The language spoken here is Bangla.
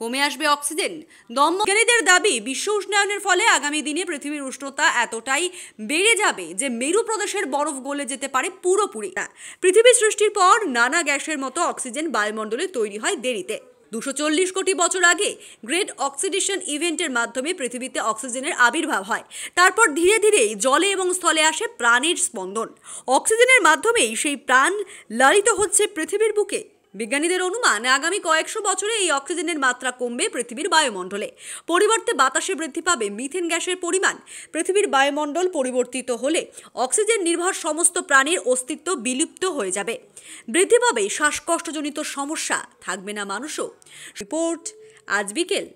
কমে আসবে অক্সিজেন দমবিজ্ঞানীদের দাবি বিশ্ব উষ্ণায়নের ফলে আগামী দিনে পৃথিবীর উষ্ণতা এতটাই বেড়ে যাবে যে মেরু প্রদেশের বরফ গলে যেতে পারে পুরোপুরি পৃথিবী সৃষ্টির পর নানা গ্যাসের মতো অক্সিজেন বায়ুমণ্ডলে তৈরি হয় দেরিতে দুশো চল্লিশ কোটি বছর আগে গ্রেট অক্সিডেশন ইভেন্টের মাধ্যমে পৃথিবীতে অক্সিজেনের আবির্ভাব হয় তারপর ধীরে ধীরে জলে এবং স্থলে আসে প্রাণের স্পন্দন অক্সিজেনের মাধ্যমেই সেই প্রাণ লালিত হচ্ছে পৃথিবীর বুকে বিজ্ঞানীদের অনুমান আগামী কয়েকশো বছরে এই অক্সিজেনের মাত্রা কমবে পৃথিবীর বায়ুমণ্ডলে পরিবর্তে বাতাসে বৃদ্ধি পাবে মিথেন গ্যাসের পরিমাণ পৃথিবীর বায়ুমণ্ডল পরিবর্তিত হলে অক্সিজেন নির্ভর সমস্ত প্রাণীর অস্তিত্ব বিলুপ্ত হয়ে যাবে বৃদ্ধি পাবে শ্বাসকষ্টজনিত সমস্যা থাকবে না মানুষও রিপোর্ট আজ বিকেল